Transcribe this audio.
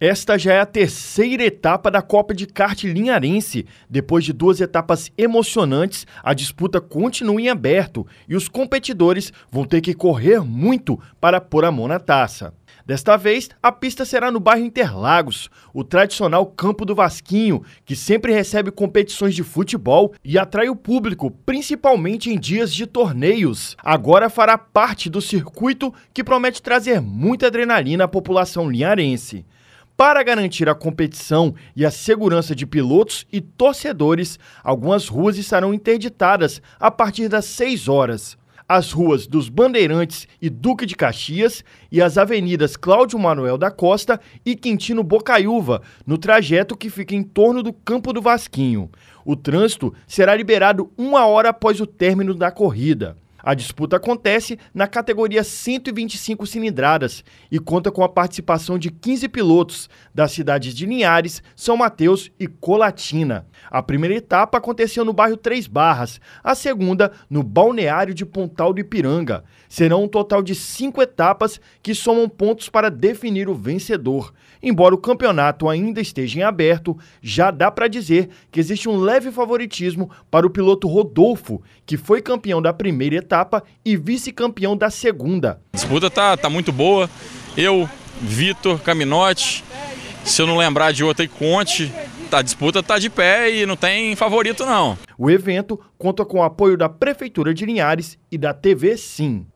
Esta já é a terceira etapa da Copa de Kart Linharense. Depois de duas etapas emocionantes, a disputa continua em aberto e os competidores vão ter que correr muito para pôr a mão na taça. Desta vez, a pista será no bairro Interlagos, o tradicional campo do Vasquinho, que sempre recebe competições de futebol e atrai o público, principalmente em dias de torneios. Agora fará parte do circuito que promete trazer muita adrenalina à população linharense. Para garantir a competição e a segurança de pilotos e torcedores, algumas ruas estarão interditadas a partir das 6 horas. As ruas dos Bandeirantes e Duque de Caxias e as avenidas Cláudio Manuel da Costa e Quintino Bocaiúva, no trajeto que fica em torno do Campo do Vasquinho. O trânsito será liberado uma hora após o término da corrida. A disputa acontece na categoria 125 cilindradas e conta com a participação de 15 pilotos das cidades de Linhares, São Mateus e Colatina. A primeira etapa aconteceu no bairro Três Barras, a segunda no balneário de Pontal do Ipiranga. Serão um total de cinco etapas que somam pontos para definir o vencedor. Embora o campeonato ainda esteja em aberto, já dá para dizer que existe um leve favoritismo para o piloto Rodolfo, que foi campeão da primeira etapa etapa e vice-campeão da segunda. A disputa tá, tá muito boa. Eu, Vitor, Caminotti, se eu não lembrar de outra, e Conte. A tá, disputa tá de pé e não tem favorito, não. O evento conta com o apoio da Prefeitura de Linhares e da TV Sim.